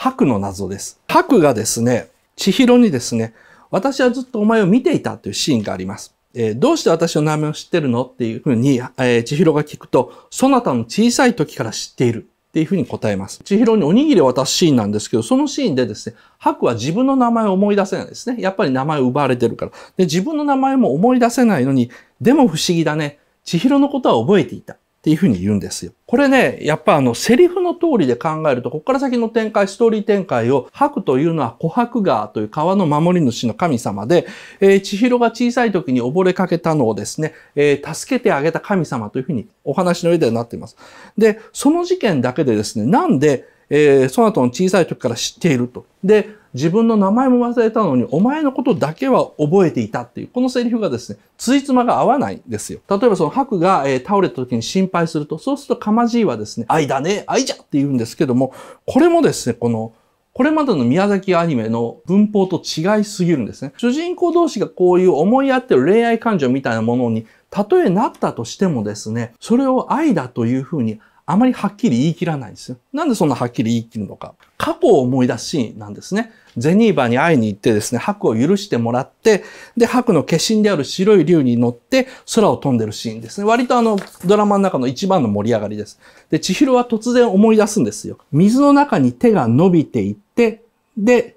白の謎です。白がですね、千尋にですね、私はずっとお前を見ていたというシーンがあります。えー、どうして私の名前を知ってるのっていうふうに、えー、千尋が聞くと、そなたの小さい時から知っているっていうふうに答えます。千尋におにぎりを渡すシーンなんですけど、そのシーンでですね、白は自分の名前を思い出せないですね。やっぱり名前を奪われてるから。で、自分の名前も思い出せないのに、でも不思議だね。千尋のことは覚えていた。っていうふうに言うんですよ。これね、やっぱあの、セリフの通りで考えると、ここから先の展開、ストーリー展開を、白というのは琥珀川という川の守り主の神様で、えー、千尋が小さい時に溺れかけたのをですね、えー、助けてあげた神様というふうにお話の上ではなっています。で、その事件だけでですね、なんで、えー、その後の小さい時から知っていると。で、自分の名前も忘れたのに、お前のことだけは覚えていたっていう、このセリフがですね、ついつまが合わないんですよ。例えばその白が、えー、倒れた時に心配すると、そうするとかまじいはですね、愛だね、愛じゃって言うんですけども、これもですね、この、これまでの宮崎アニメの文法と違いすぎるんですね。主人公同士がこういう思い合ってる恋愛感情みたいなものに、たとえなったとしてもですね、それを愛だというふうにあまりはっきり言い切らないんですよ。なんでそんなはっきり言い切るのか。過去を思い出しシーンなんですね。ゼニーバに会いに行ってですね、白を許してもらって、で、白の化身である白い竜に乗って空を飛んでるシーンですね。割とあの、ドラマの中の一番の盛り上がりです。で、千尋は突然思い出すんですよ。水の中に手が伸びていって、で、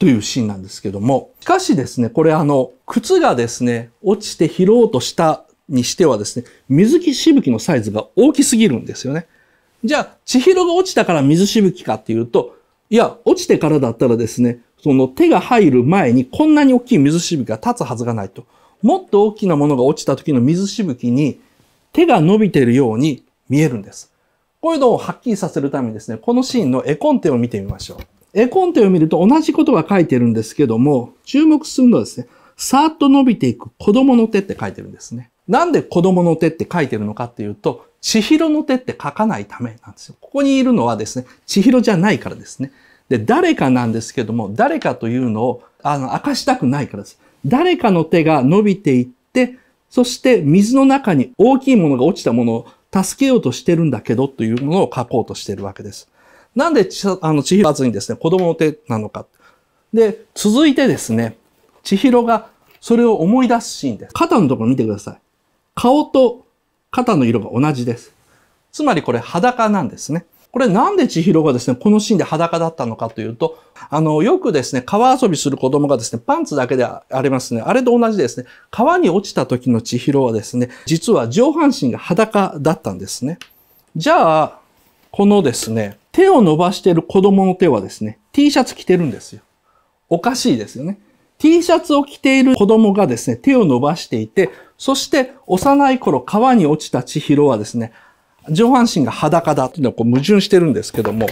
というシーンなんですけども。しかしですね、これあの、靴がですね、落ちて拾おうとしたにしてはですね、水木しぶきのサイズが大きすぎるんですよね。じゃあ、千尋が落ちたから水しぶきかっていうと、いや、落ちてからだったらですね、その手が入る前にこんなに大きい水しぶきが立つはずがないと。もっと大きなものが落ちた時の水しぶきに手が伸びているように見えるんです。こういうのをはっきりさせるためにですね、このシーンの絵コンテを見てみましょう。絵コンテを見ると同じことが書いてるんですけども、注目するのはですね、さーっと伸びていく子供の手って書いてるんですね。なんで子供の手って書いてるのかっていうと、千尋の手って書かないためなんですよ。ここにいるのはですね、千尋じゃないからですね。で、誰かなんですけども、誰かというのを、あの、明かしたくないからです。誰かの手が伸びていって、そして水の中に大きいものが落ちたものを助けようとしてるんだけどというものを書こうとしてるわけです。なんで、あの、千尋はずにですね、子供の手なのか。で、続いてですね、千尋がそれを思い出すシーンです。肩のところ見てください。顔と肩の色が同じです。つまりこれ裸なんですね。これなんで千尋がですね、このシーンで裸だったのかというと、あの、よくですね、川遊びする子供がですね、パンツだけでありますね。あれと同じですね、川に落ちた時の千尋はですね、実は上半身が裸だったんですね。じゃあ、このですね、手を伸ばしている子供の手はですね、T シャツ着てるんですよ。おかしいですよね。T シャツを着ている子供がですね、手を伸ばしていて、そして幼い頃川に落ちた千尋はですね、上半身が裸だというのはこう矛盾してるんですけども、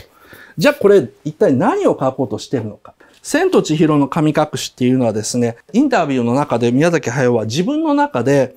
じゃあこれ一体何を書こうとしてるのか。千と千尋の神隠しっていうのはですね、インタビューの中で宮崎駿は自分の中で、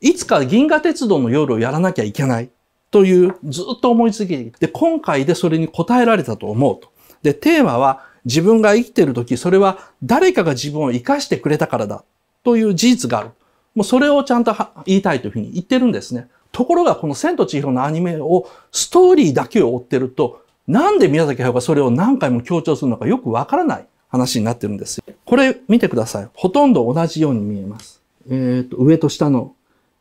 いつか銀河鉄道の夜をやらなきゃいけないというずっと思いつきで、今回でそれに応えられたと思うと。で、テーマは自分が生きてる時、それは誰かが自分を生かしてくれたからだという事実がある。もうそれをちゃんと言いたいというふうに言ってるんですね。ところがこの千と千尋のアニメをストーリーだけを追ってると、なんで宮崎駿がそれを何回も強調するのかよくわからない話になってるんですよ。これ見てください。ほとんど同じように見えます。えっ、ー、と、上と下の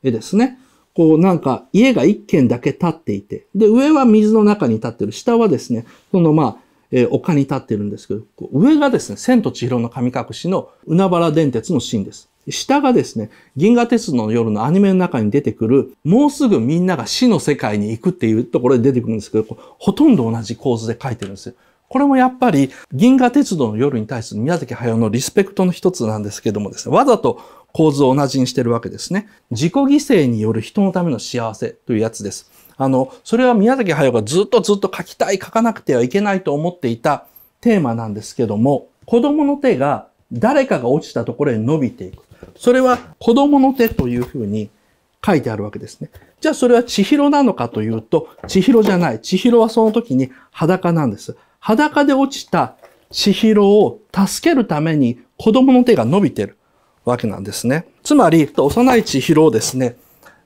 絵ですね。こうなんか家が一軒だけ建っていて、で、上は水の中に建ってる。下はですね、そのまあ、えー、丘に立ってるんですけど、上がですね、千と千尋の神隠しの海原電鉄のシーンです。下がですね、銀河鉄道の夜のアニメの中に出てくる、もうすぐみんなが死の世界に行くっていうところで出てくるんですけど、ほとんど同じ構図で書いてるんですよ。これもやっぱり銀河鉄道の夜に対する宮崎駿のリスペクトの一つなんですけどもですね、わざと構図を同じにしてるわけですね。自己犠牲による人のための幸せというやつです。あの、それは宮崎駿がずっとずっと書きたい、書かなくてはいけないと思っていたテーマなんですけども、子供の手が誰かが落ちたところへ伸びていく。それは子供の手というふうに書いてあるわけですね。じゃあそれは千尋なのかというと、千尋じゃない。千尋はその時に裸なんです。裸で落ちた千尋を助けるために子供の手が伸びてるわけなんですね。つまり、幼い千尋をですね、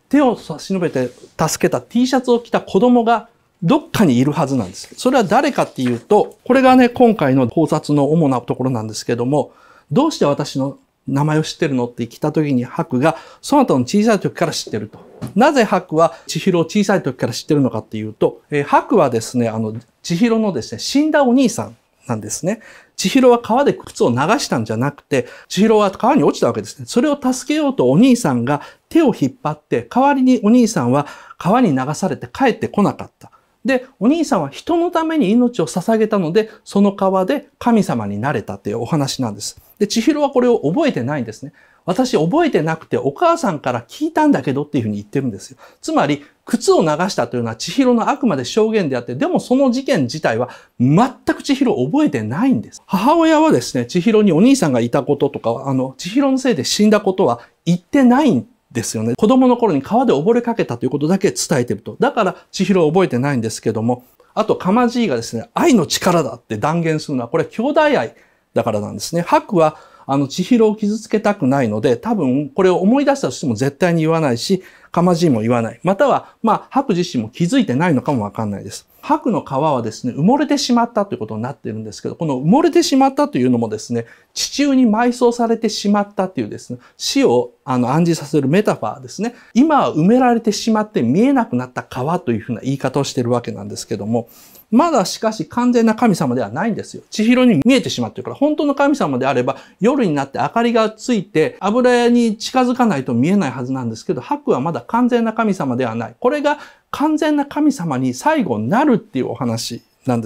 手を差し伸べて助けた T シャツを着た子供がどっかにいるはずなんです。それは誰かっていうと、これがね、今回の考察の主なところなんですけども、どうして私の名前を知ってるのって来た時に白が、その後の小さい時から知ってると。なぜ白は千尋を小さい時から知ってるのかっていうと、えー、白はですね、あの、千尋のですね、死んだお兄さんなんですね。千尋は川で靴を流したんじゃなくて、千尋は川に落ちたわけですね。それを助けようとお兄さんが手を引っ張って、代わりにお兄さんは川に流されて帰ってこなかった。で、お兄さんは人のために命を捧げたので、その川で神様になれたというお話なんです。で、千尋はこれを覚えてないんですね。私覚えてなくてお母さんから聞いたんだけどっていうふうに言ってるんですよ。つまり、靴を流したというのは千尋のあくまで証言であって、でもその事件自体は全く千尋覚えてないんです。母親はですね、千尋にお兄さんがいたこととか、あの、千尋のせいで死んだことは言ってないんですよね。子供の頃に川で溺れかけたということだけ伝えてると。だから、千尋を覚えてないんですけども、あと、かまじいがですね、愛の力だって断言するのは、これ、兄弟愛だからなんですね。白は、あの、千尋を傷つけたくないので、多分これを思い出したとしても絶対に言わないし、かまじいも言わない。または、まあ、白自身も気づいてないのかもわかんないです。白の川はですね、埋もれてしまったということになってるんですけど、この埋もれてしまったというのもですね、地中に埋葬されてしまったというですね、死をあの暗示させるメタファーですね。今は埋められてしまって見えなくなった川というふうな言い方をしてるわけなんですけども、まだしかし完全な神様ではないんですよ。千尋に見えてしまってるから、本当の神様であれば、夜になって明かりがついて、油屋に近づかないと見えないはずなんですけど、白はまだ完全な神様ではない。これが完全な神様に最後になるっていうお話なんです。